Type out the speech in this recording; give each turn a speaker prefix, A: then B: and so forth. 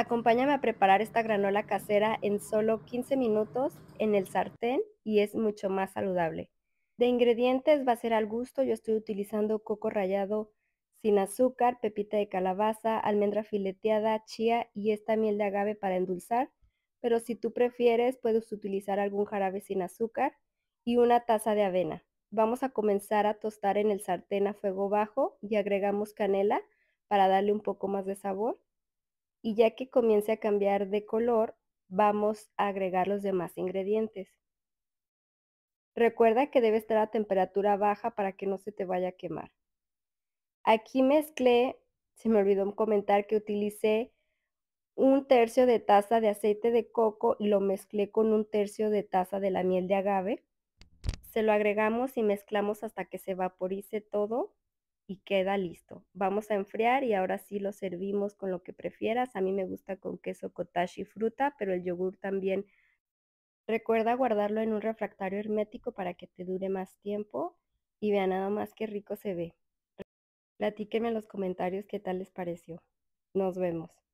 A: Acompáñame a preparar esta granola casera en solo 15 minutos en el sartén y es mucho más saludable. De ingredientes va a ser al gusto, yo estoy utilizando coco rallado sin azúcar, pepita de calabaza, almendra fileteada, chía y esta miel de agave para endulzar, pero si tú prefieres puedes utilizar algún jarabe sin azúcar y una taza de avena. Vamos a comenzar a tostar en el sartén a fuego bajo y agregamos canela para darle un poco más de sabor y ya que comience a cambiar de color, vamos a agregar los demás ingredientes. Recuerda que debe estar a temperatura baja para que no se te vaya a quemar. Aquí mezclé, se me olvidó comentar que utilicé un tercio de taza de aceite de coco y lo mezclé con un tercio de taza de la miel de agave. Se lo agregamos y mezclamos hasta que se vaporice todo y queda listo. Vamos a enfriar y ahora sí lo servimos con lo que prefieras. A mí me gusta con queso cottage y fruta, pero el yogur también. Recuerda guardarlo en un refractario hermético para que te dure más tiempo y vea nada más qué rico se ve. Platíquenme en los comentarios qué tal les pareció. Nos vemos.